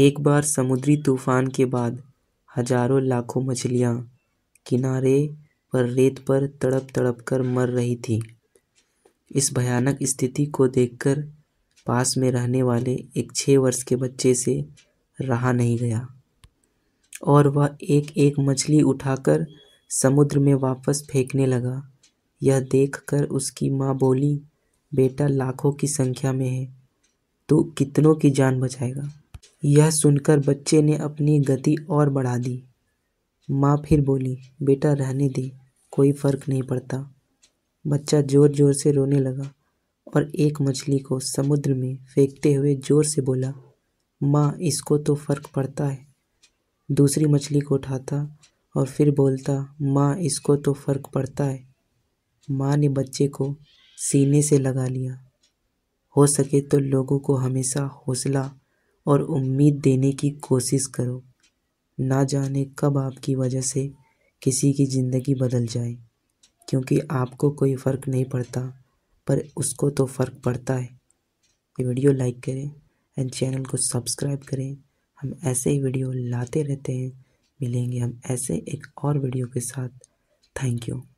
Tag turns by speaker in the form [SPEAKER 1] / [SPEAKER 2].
[SPEAKER 1] एक बार समुद्री तूफान के बाद हजारों लाखों मछलियाँ किनारे पर रेत पर तड़प तड़प कर मर रही थीं इस भयानक स्थिति को देखकर पास में रहने वाले एक छः वर्ष के बच्चे से रहा नहीं गया और वह एक एक मछली उठाकर समुद्र में वापस फेंकने लगा यह देखकर उसकी माँ बोली बेटा लाखों की संख्या में है तू कितनों की जान बचाएगा यह सुनकर बच्चे ने अपनी गति और बढ़ा दी माँ फिर बोली बेटा रहने दे कोई फर्क नहीं पड़ता बच्चा ज़ोर ज़ोर से रोने लगा और एक मछली को समुद्र में फेंकते हुए ज़ोर से बोला माँ इसको तो फ़र्क पड़ता है दूसरी मछली को उठाता और फिर बोलता माँ इसको तो फ़र्क पड़ता है माँ ने बच्चे को सीने से लगा लिया हो सके तो लोगों को हमेशा हौसला और उम्मीद देने की कोशिश करो ना जाने कब आपकी वजह से किसी की ज़िंदगी बदल जाए क्योंकि आपको कोई फ़र्क नहीं पड़ता पर उसको तो फ़र्क पड़ता है वीडियो लाइक करें एंड चैनल को सब्सक्राइब करें हम ऐसे ही वीडियो लाते रहते हैं मिलेंगे हम ऐसे एक और वीडियो के साथ थैंक यू